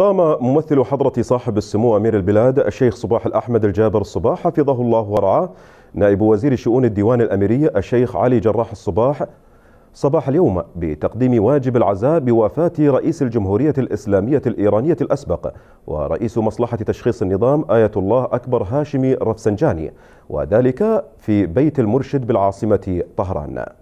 قام ممثل حضرة صاحب السمو أمير البلاد الشيخ صباح الأحمد الجابر الصباح حفظه الله ورعاه نائب وزير شؤون الديوان الأميري الشيخ علي جراح الصباح صباح اليوم بتقديم واجب العزاء بوفاة رئيس الجمهورية الإسلامية الإيرانية الأسبق ورئيس مصلحة تشخيص النظام آية الله أكبر هاشمي رفسنجاني وذلك في بيت المرشد بالعاصمة طهران